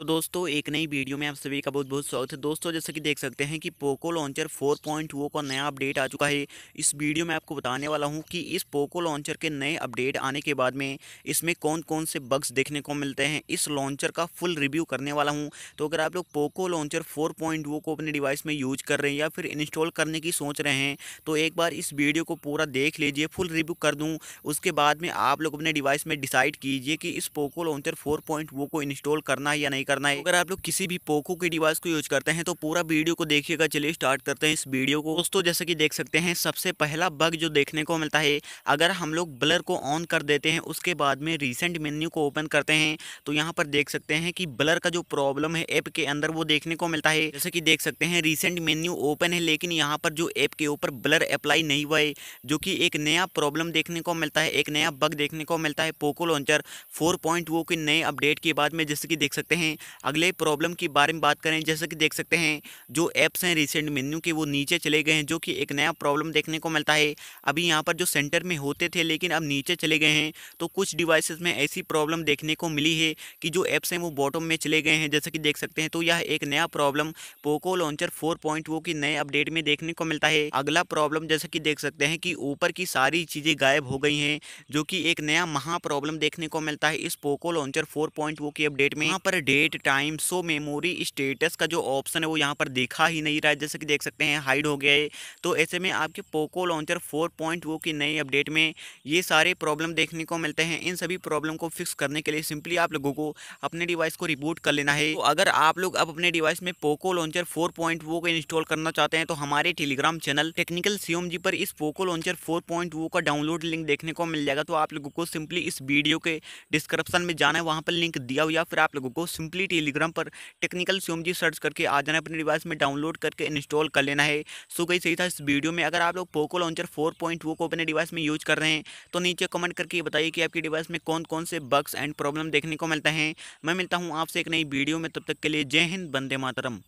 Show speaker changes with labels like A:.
A: तो दोस्तों एक नई वीडियो में आप सभी का बहुत बहुत स्वागत है दोस्तों जैसे कि देख सकते हैं कि पोको लॉन्चर पॉइंट का नया अपडेट आ चुका है इस वीडियो में आपको बताने वाला हूं कि इस पोको लॉन्चर के नए अपडेट आने के बाद में इसमें कौन कौन से बग्स देखने को मिलते हैं इस लॉन्चर का फुल रिव्यू करने वाला हूँ तो अगर आप लोग पोको लॉन्चर फोर को अपने डिवाइस में यूज कर रहे हैं या फिर इंस्टॉल करने की सोच रहे हैं तो एक बार इस वीडियो को पूरा देख लीजिए फुल रिव्यू कर दूँ उसके बाद में आप लोग अपने डिवाइस में डिसाइड कीजिए कि इस पोको लॉन्चर फोर को इंस्टॉल करना है या नहीं करना है अगर आप लोग किसी भी पोको के डिवाइस को यूज करते हैं तो पूरा वीडियो को देखिएगा चलिए स्टार्ट करते हैं इस वीडियो को दोस्तों जैसे कि देख सकते हैं सबसे पहला बग जो देखने को मिलता है अगर हम लोग ब्लर को ऑन कर देते हैं उसके बाद में रिसेंट मेन्यू को ओपन करते हैं तो यहाँ पर देख सकते हैं कि ब्लर का जो प्रॉब्लम है ऐप के अंदर वो देखने को मिलता है जैसे कि देख सकते हैं रिसेंट मेन्यू ओपन है लेकिन यहाँ पर जो ऐप के ऊपर ब्लर अप्लाई नहीं हुआ है जो कि एक नया प्रॉब्लम देखने को मिलता है एक नया बग देखने को मिलता है पोको लॉन्चर फोर oh के नए अपडेट के बाद में जैसे कि देख सकते हैं अगले प्रॉब्लम के बारे में बात करें जैसे कि देख सकते हैं जो ऐप्स हैं रिसेंट मेन्यू के वो नीचे चले गए हैं जो कि एक नया प्रॉब्लम देखने को मिलता है अभी यहाँ पर जो सेंटर में होते थे लेकिन अब नीचे चले गए हैं तो कुछ डिवाइसेस में ऐसी प्रॉब्लम देखने को मिली है कि जो ऐप्स हैं वो बॉटम में चले गए हैं जैसे कि देख सकते हैं तो यह एक नया problem Poco launcher four point की नए अपडेट में देखने को मिलता है अगला प्रॉब्लम जैसे कि देख सकते हैं कि ऊपर की सारी चीज़ें गायब हो गई हैं जो कि एक नया महा प्रॉब्लम देखने को मिलता है इस पोको लॉन्चर फोर पॉइंट की अपडेट में यहाँ पर date at time so memory status का जो ऑप्शन है वो यहाँ पर दिखा ही नहीं रहा है जैसे कि देख सकते हैं हाइड हो गया है तो ऐसे में आपके पोको लॉन्चर फोर पॉइंट वो की नई अपडेट में ये सारे प्रॉब्लम देखने को मिलते हैं इन सभी प्रॉब्लम को फिक्स करने के लिए सिंपली आप लोगों को अपने डिवाइस को रिबूट कर लेना है तो अगर आप लोग अब अपने डिवाइस में पोको लॉन्चर फोर पॉइंट वो इंस्टॉल करना चाहते हैं तो हमारे Telegram channel technical C G पर इस पोको लॉन्चर फोर पॉइंट वो का डाउनलोड लिंक देखने को मिल जाएगा तो आप लोगों को सिंपली इस वीडियो के डिस्क्रिप्शन में जाना है वहाँ पर लिंक दिया हुआ फिर आप लोगों को सिंपली सिंपली टेलीग्राम पर टेक्निकल स्योम जी सर्च करके आ जाना अपने डिवाइस में डाउनलोड करके इंस्टॉल कर लेना है सो गई सही था इस वीडियो में अगर आप लोग पोको लॉन्चर फोर को अपने डिवाइस में यूज कर रहे हैं तो नीचे कमेंट करके बताइए कि आपकी डिवाइस में कौन कौन से बग्स एंड प्रॉब्लम देखने को मिलते हैं मैं मिलता हूँ आपसे एक नई वीडियो में तब तक के लिए जय हिंद बंदे मातरम